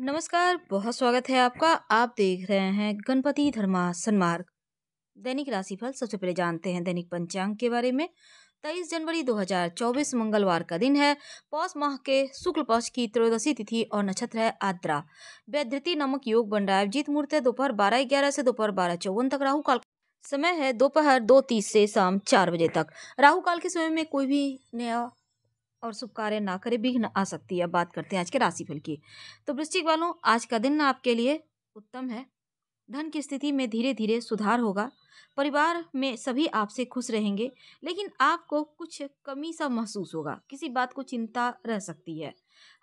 नमस्कार बहुत स्वागत है आपका आप देख रहे हैं गणपति धर्मा सन्मार्ग दैनिक राशिफल सबसे पहले जानते हैं दैनिक पंचांग के बारे में तेईस जनवरी 2024 मंगलवार का दिन है पौष माह के शुक्ल पक्ष की त्रयोदशी तिथि और नक्षत्र है आद्रा व्यधृति नामक योग बन रहा है अभिजीत मुहूर्त है दोपहर बारह ग्यारह से दोपहर बारह चौवन तक राहु काल समय है दोपहर दो तीस से शाम चार बजे तक राहु काल के समय में कोई भी नया और शुभ कार्य ना करे विघ्न आ सकती है बात करते हैं आज के राशिफल की तो वृश्चिक वालों आज का दिन आपके लिए उत्तम है धन की स्थिति में धीरे धीरे सुधार होगा परिवार में सभी आपसे खुश रहेंगे लेकिन आपको कुछ कमी सा महसूस होगा किसी बात को चिंता रह सकती है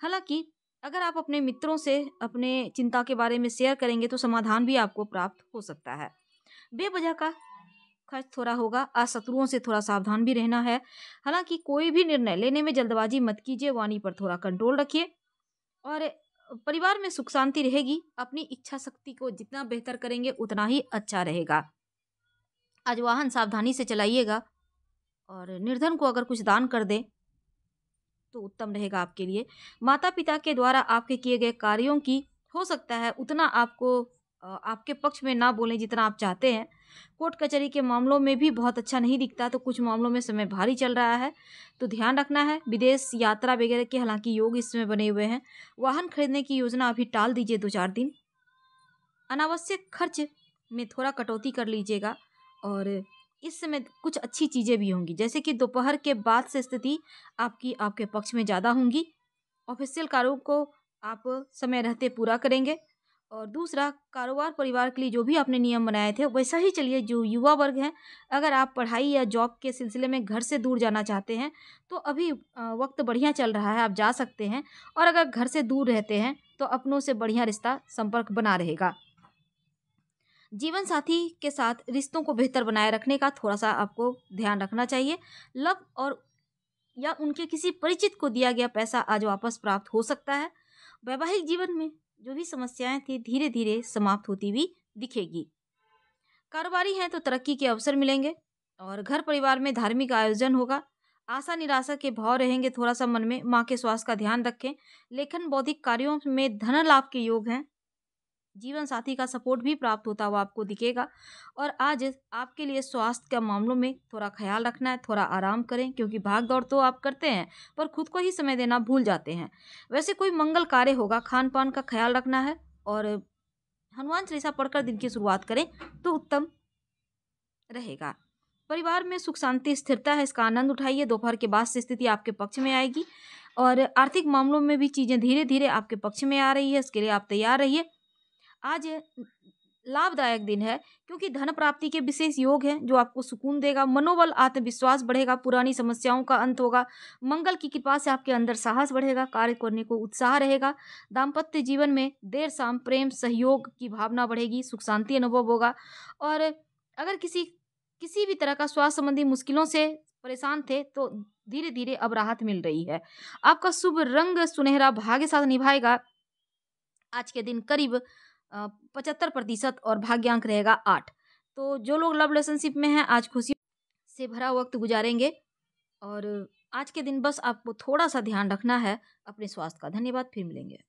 हालांकि अगर आप अपने मित्रों से अपने चिंता के बारे में शेयर करेंगे तो समाधान भी आपको प्राप्त हो सकता है बेवजह का खर्च थोड़ा होगा आज शत्रुओं से थोड़ा सावधान भी रहना है हालांकि कोई भी निर्णय लेने में जल्दबाजी मत कीजिए वाणी पर थोड़ा कंट्रोल रखिए और परिवार में सुख शांति रहेगी अपनी इच्छा शक्ति को जितना बेहतर करेंगे उतना ही अच्छा रहेगा आज वाहन सावधानी से चलाइएगा और निर्धन को अगर कुछ दान कर दें तो उत्तम रहेगा आपके लिए माता पिता के द्वारा आपके किए गए कार्यों की हो सकता है उतना आपको आपके पक्ष में ना बोलें जितना आप चाहते हैं कोर्ट कचहरी के मामलों में भी बहुत अच्छा नहीं दिखता तो कुछ मामलों में समय भारी चल रहा है तो ध्यान रखना है विदेश यात्रा वगैरह के हालांकि योग इसमें बने हुए हैं वाहन खरीदने की योजना अभी टाल दीजिए दो चार दिन अनावश्यक खर्च में थोड़ा कटौती कर लीजिएगा और इस समय कुछ अच्छी चीज़ें भी होंगी जैसे कि दोपहर के बाद से स्थिति आपकी आपके पक्ष में ज़्यादा होंगी ऑफिशियल कार्यों को आप समय रहते पूरा करेंगे और दूसरा कारोबार परिवार के लिए जो भी आपने नियम बनाए थे वैसा ही चलिए जो युवा वर्ग हैं अगर आप पढ़ाई या जॉब के सिलसिले में घर से दूर जाना चाहते हैं तो अभी वक्त बढ़िया चल रहा है आप जा सकते हैं और अगर घर से दूर रहते हैं तो अपनों से बढ़िया रिश्ता संपर्क बना रहेगा जीवन साथी के साथ रिश्तों को बेहतर बनाए रखने का थोड़ा सा आपको ध्यान रखना चाहिए लव और या उनके किसी परिचित को दिया गया पैसा आज वापस प्राप्त हो सकता है वैवाहिक जीवन में जो भी समस्याएं थी धीरे धीरे समाप्त होती हुई दिखेगी कारोबारी हैं तो तरक्की के अवसर मिलेंगे और घर परिवार में धार्मिक आयोजन होगा आशा निराशा के भाव रहेंगे थोड़ा सा मन में माँ के स्वास्थ्य का ध्यान रखें लेखन बौद्धिक कार्यों में धन लाभ के योग हैं जीवन साथी का सपोर्ट भी प्राप्त होता हुआ आपको दिखेगा और आज आपके लिए स्वास्थ्य के मामलों में थोड़ा ख्याल रखना है थोड़ा आराम करें क्योंकि भाग दौड़ तो आप करते हैं पर खुद को ही समय देना भूल जाते हैं वैसे कोई मंगल कार्य होगा खान पान का ख्याल रखना है और हनुमान चालीसा पढ़कर दिन की शुरुआत करें तो उत्तम रहेगा परिवार में सुख शांति स्थिरता है इसका आनंद उठाइए दोपहर के बाद से स्थिति आपके पक्ष में आएगी और आर्थिक मामलों में भी चीज़ें धीरे धीरे आपके पक्ष में आ रही है इसके लिए आप तैयार रहिए आज लाभदायक दिन है क्योंकि धन प्राप्ति के विशेष योग हैं जो आपको सुकून देगा मनोबल आत्मविश्वास बढ़ेगा पुरानी समस्याओं का अंत होगा मंगल की कृपा से आपके अंदर साहस बढ़ेगा कार्य करने को उत्साह रहेगा दाम्पत्य जीवन में देर शाम प्रेम सहयोग की भावना बढ़ेगी सुख शांति अनुभव होगा और अगर किसी किसी भी तरह का स्वास्थ्य संबंधी मुश्किलों से परेशान थे तो धीरे धीरे अब राहत मिल रही है आपका शुभ रंग सुनहरा भाग्य साथ निभाएगा आज के दिन करीब पचहत्तर प्रतिशत और भाग्यांक रहेगा आठ तो जो लोग लव रिलेशनशिप में हैं आज खुशी से भरा वक्त गुजारेंगे और आज के दिन बस आपको थोड़ा सा ध्यान रखना है अपने स्वास्थ्य का धन्यवाद फिर मिलेंगे